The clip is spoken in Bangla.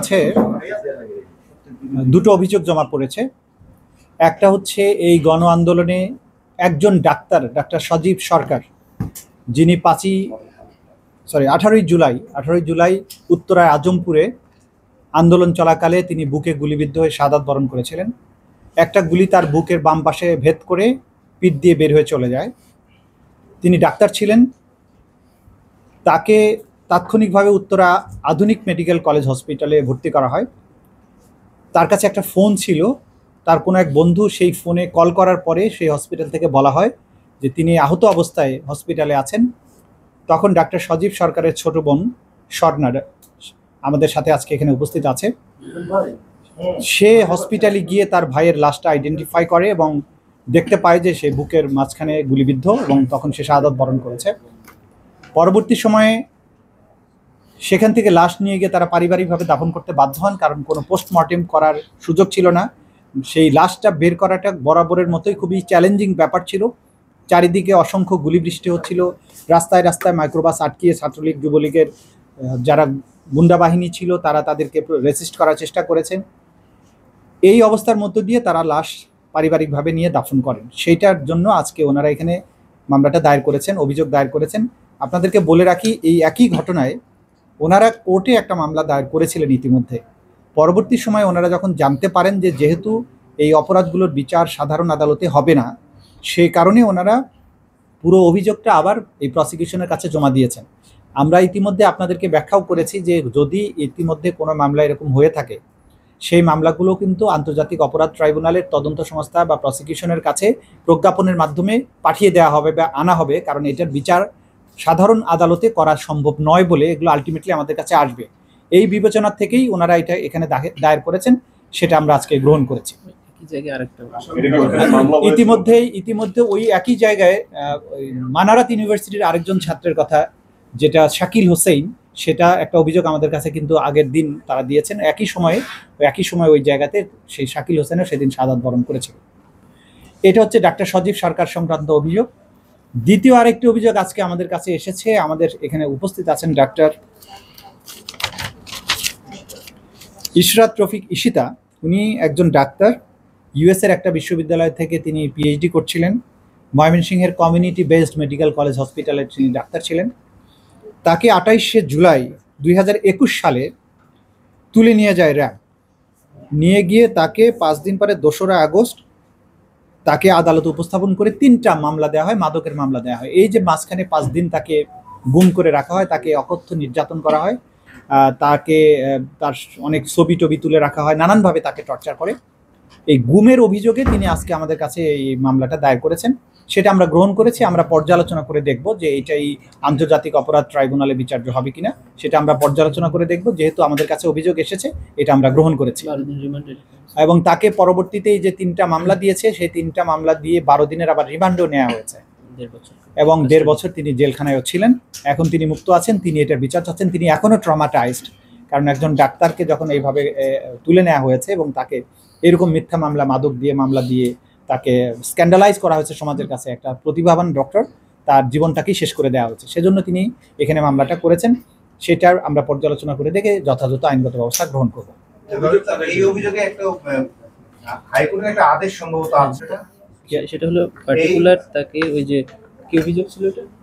আছে দুটো অভিযোগ জমা পড়েছে একটা হচ্ছে এই গণ আন্দোলনে একজন ডাক্তার ডাক্তার সজীব সরকার যিনি পাঁচই সরি আঠারোই জুলাই আঠারোই জুলাই উত্তরায় আজমপুরে আন্দোলন চলাকালে তিনি বুকে গুলিবিদ্ধ হয়ে সাদাত বরণ করেছিলেন একটা গুলি তার বুকের বাম পাশে ভেদ করে পিঠ দিয়ে বের হয়ে চলে যায় তিনি ডাক্তার ছিলেন তাকে তাৎক্ষণিকভাবে উত্তরা আধুনিক মেডিকেল কলেজ হসপিটালে ভর্তি করা হয় তার কাছে একটা ফোন ছিল তার কোনো এক বন্ধু সেই ফোনে কল করার পরে সেই হসপিটাল থেকে বলা হয় যে তিনি আহত অবস্থায় হসপিটালে আছেন তখন ডাক্তার সজীব সরকারের ছোট বোন স্বর্ণার আমাদের সাথে আজকে এখানে উপস্থিত আছে সে হসপিটালে গিয়ে তার ভাইয়ের লাশটা আইডেন্টিফাই করে এবং দেখতে পায় যে সে বুকের মাঝখানে গুলিবিদ্ধ এবং তখন সে শাহাদত বরণ করেছে পরবর্তী সময়ে সেখান থেকে লাশ নিয়ে গিয়ে তারা পারিবারিকভাবে দাফন করতে বাধ্য হন কারণ কোনো পোস্টমর্টেম করার সুযোগ ছিল না সেই লাশটা বের করাটা বরাবরের মতোই খুবই চ্যালেঞ্জিং ব্যাপার ছিল চারিদিকে অসংখ্য গুলি বৃষ্টি হচ্ছিল রাস্তায় রাস্তায় মাইক্রোবাস আটকিয়ে ছাত্রলীগ যুবলীগের যারা বাহিনী ছিল তারা তাদেরকে রেসিস্ট করার চেষ্টা করেছেন এই অবস্থার মধ্য দিয়ে তারা লাশ পারিবারিকভাবে নিয়ে দাফন করেন সেইটার জন্য আজকে ওনারা এখানে মামলাটা দায়ের করেছেন অভিযোগ দায়ের করেছেন আপনাদেরকে বলে রাখি এই একই ঘটনায় ওনারা কোর্টে একটা মামলা দায়ের করেছিলেন ইতিমধ্যে পরবর্তী সময় ওনারা যখন জানতে পারেন যে যেহেতু এই অপরাধগুলোর বিচার সাধারণ আদালতে হবে না সেই কারণে ওনারা পুরো অভিযোগটা আবার এই প্রসিকিউশনের কাছে জমা দিয়েছেন আমরা ইতিমধ্যে আপনাদেরকে ব্যাখ্যাও করেছি যে যদি ইতিমধ্যে কোনো মামলা এরকম হয়ে থাকে সেই মামলাগুলো কিন্তু আন্তর্জাতিক অপরাধ ট্রাইব্যুনালের তদন্ত সংস্থা বা প্রসিকিউশনের কাছে প্রজ্ঞাপনের মাধ্যমে পাঠিয়ে দেওয়া হবে বা আনা হবে কারণ এটার বিচার সাধারণ আদালতে করা সম্ভব নয় বলে এগুলো আলটিমেটলি আমাদের কাছে আসবে এই বিবেচনা থেকেই ওনারা এটা এখানে দায়ের করেছেন সেটা আমরা আজকে গ্রহণ করেছি ইতিমধ্যে ইতিমধ্যে ওই একই জায়গায় মানারাত ইউনিভার্সিটির আরেকজন ছাত্রের কথা যেটা শাকিল হোসেন সেটা একটা অভিযোগ আমাদের কাছে কিন্তু আগের দিন তারা দিয়েছেন একই সময়ে একই সময় ওই জায়গাতে সেই শাকিল হোসেনও সেদিন সাদাত বরণ করেছিল এটা হচ্ছে ডাক্তার সজীব সরকার সংক্রান্ত অভিযোগ দ্বিতীয় আরেকটি অভিযোগ আজকে আমাদের কাছে এসেছে আমাদের এখানে উপস্থিত আছেন ডাক্তার ইশরাত রফিক ইশিতা উনি একজন ডাক্তার ইউএসের একটা বিশ্ববিদ্যালয় থেকে তিনি পিএইচডি করছিলেন ময়মনসিংহের কমিউনিটি বেসড মেডিকেল কলেজ হসপিটালের তিনি ডাক্তার ছিলেন তাকে আঠাইশে জুলাই দুই সালে তুলে নিয়ে যায় র্যাব নিয়ে গিয়ে তাকে পাঁচ দিন পরে দোসরা আগস্ট তাকে আদালতে উপস্থাপন করে তিনটা মামলা দেওয়া হয় মাদকের মামলা দেওয়া হয় এই যে মাঝখানে পাঁচ দিন তাকে গুম করে রাখা হয় তাকে অকথ্য নির্যাতন করা হয় তাকে তার অনেক ছবি টবি তুলে রাখা হয় নানানভাবে তাকে টর্চার করে এই গুমের অভিযোগে তিনি আজকে আমাদের কাছে এই মামলাটা দায়ের করেছেন সেটা আমরা গ্রহণ করেছি আমরা পর্যালোচনা করে দেখব যে এটাই আন্তর্জাতিক অপরাধ ট্রাইব্যুনালে বিচার্য হবে কিনা সেটা আমরা পর্যালোচনা করে দেখব যেহেতু আমাদের কাছে অভিযোগ এসেছে এটা আমরা গ্রহণ করেছি এবং তাকে পরবর্তীতে যে তিনটা মামলা দিয়েছে সেই তিনটা মামলা দিয়ে বারো দিনের আবার রিমান্ডও নেওয়া হয়েছে এবং দেড় বছর তিনি জেলখানায়ও ছিলেন এখন তিনি মুক্ত আছেন তিনি এটার বিচার চাচ্ছেন তিনি এখনও ট্রমাটাইজড কারণ একজন ডাক্তারকে যখন এইভাবে তুলে নেওয়া হয়েছে এবং তাকে এরকম মিথ্যা মামলা মাদক দিয়ে মামলা দিয়ে তাকে স্ক্যান্ডালাইজ করা হয়েছে সমাজের কাছে একটা প্রতিভাবান ডক্টর তার জীবনটাকেই শেষ করে দেওয়া হয়েছে সেজন্য তিনি এখানে মামলাটা করেছেন সেটার আমরা পর্যালোচনা করে দেখে যথাযথ আইনগত ব্যবস্থা গ্রহণ করব একটা আদেশ সেটা হলো পার্টিকুলার তাকে ওই যে কি অভিযোগ ছিল এটা